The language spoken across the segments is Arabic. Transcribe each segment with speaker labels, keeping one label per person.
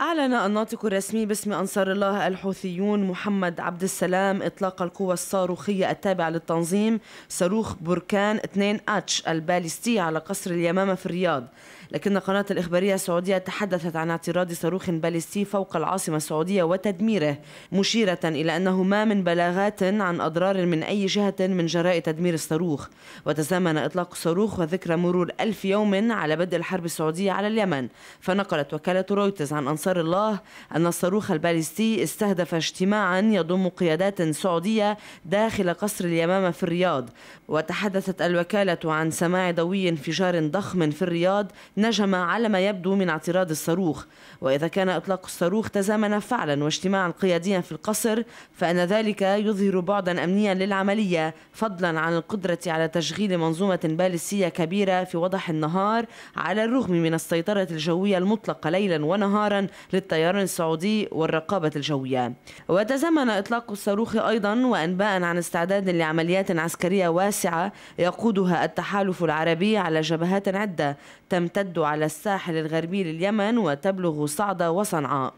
Speaker 1: أعلن الناطق الرسمي باسم أنصار الله الحوثيون محمد عبد السلام إطلاق القوى الصاروخية التابعة للتنظيم صاروخ بركان 2 اتش البالستي على قصر اليمامة في الرياض لكن قناة الإخبارية السعودية تحدثت عن اعتراض صاروخ باليستي فوق العاصمة السعودية وتدميره مشيرة إلى أنه ما من بلاغات عن أضرار من أي جهة من جراء تدمير الصاروخ وتزامن إطلاق الصاروخ وذكرى مرور ألف يوم على بدء الحرب السعودية على اليمن فنقلت وكالة رويترز عن أنصار أنصار الله أن الصاروخ الباليستي استهدف اجتماعا يضم قيادات سعودية داخل قصر اليمامة في الرياض وتحدثت الوكالة عن سماع ضوي انفجار ضخم في الرياض نجم على ما يبدو من اعتراض الصاروخ وإذا كان إطلاق الصاروخ تزامن فعلا واجتماعا قياديا في القصر فإن ذلك يظهر بعدا أمنيا للعملية فضلا عن القدرة على تشغيل منظومة باليستية كبيرة في وضح النهار على الرغم من السيطرة الجوية المطلقة ليلا ونهارا للطيران السعودي والرقابة الجوية وتزامن إطلاق الصاروخ أيضا وأنباء عن استعداد لعمليات عسكرية واسعة يقودها التحالف العربي على جبهات عدة تمتد على الساحل الغربي لليمن وتبلغ صعدة وصنعاء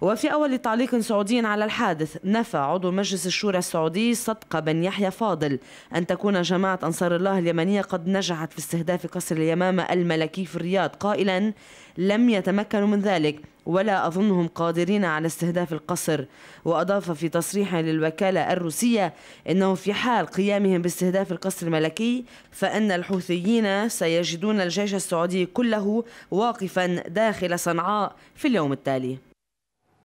Speaker 1: وفي أول تعليق سعودي على الحادث نفى عضو مجلس الشورى السعودي صدقة بن يحيى فاضل أن تكون جماعة أنصار الله اليمنية قد نجحت في استهداف قصر اليمامة الملكي في الرياض قائلا لم يتمكنوا من ذلك ولا أظنهم قادرين على استهداف القصر وأضاف في تصريح للوكالة الروسية أنه في حال قيامهم باستهداف القصر الملكي فإن الحوثيين سيجدون الجيش السعودي كله واقفا داخل صنعاء في اليوم التالي